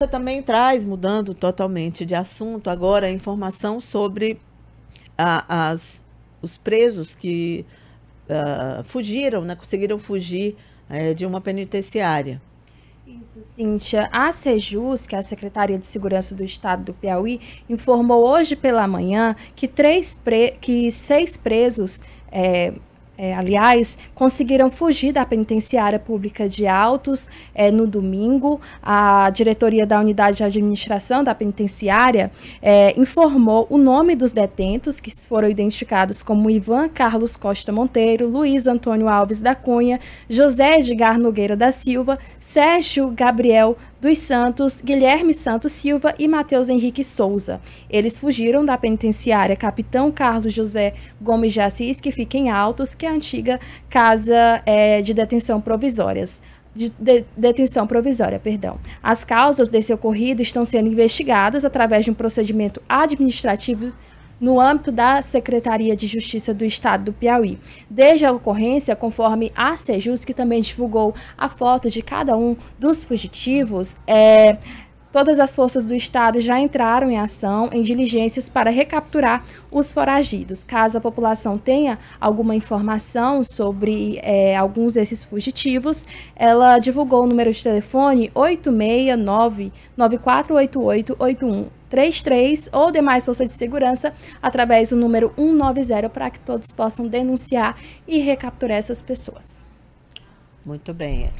Você também traz, mudando totalmente de assunto, agora a informação sobre as, os presos que ah, fugiram, né, conseguiram fugir eh, de uma penitenciária. Isso, Cíntia. A SEJUS, que é a Secretaria de Segurança do Estado do Piauí, informou hoje pela manhã que, três que seis presos é, é, aliás, conseguiram fugir da penitenciária pública de Altos é, no domingo. A diretoria da unidade de administração da penitenciária é, informou o nome dos detentos, que foram identificados como Ivan Carlos Costa Monteiro, Luiz Antônio Alves da Cunha, José Edgar Nogueira da Silva, Sérgio Gabriel dos Santos, Guilherme Santos Silva e Matheus Henrique Souza. Eles fugiram da penitenciária Capitão Carlos José Gomes de Assis, que fica em Altos, que é a antiga casa é, de detenção provisórias. De, de, detenção provisória, perdão. As causas desse ocorrido estão sendo investigadas através de um procedimento administrativo no âmbito da Secretaria de Justiça do Estado do Piauí. Desde a ocorrência, conforme a Sejus, que também divulgou a foto de cada um dos fugitivos, é, Todas as forças do Estado já entraram em ação em diligências para recapturar os foragidos. Caso a população tenha alguma informação sobre é, alguns desses fugitivos, ela divulgou o número de telefone 869-9488-8133 ou demais forças de segurança através do número 190 para que todos possam denunciar e recapturar essas pessoas. Muito bem.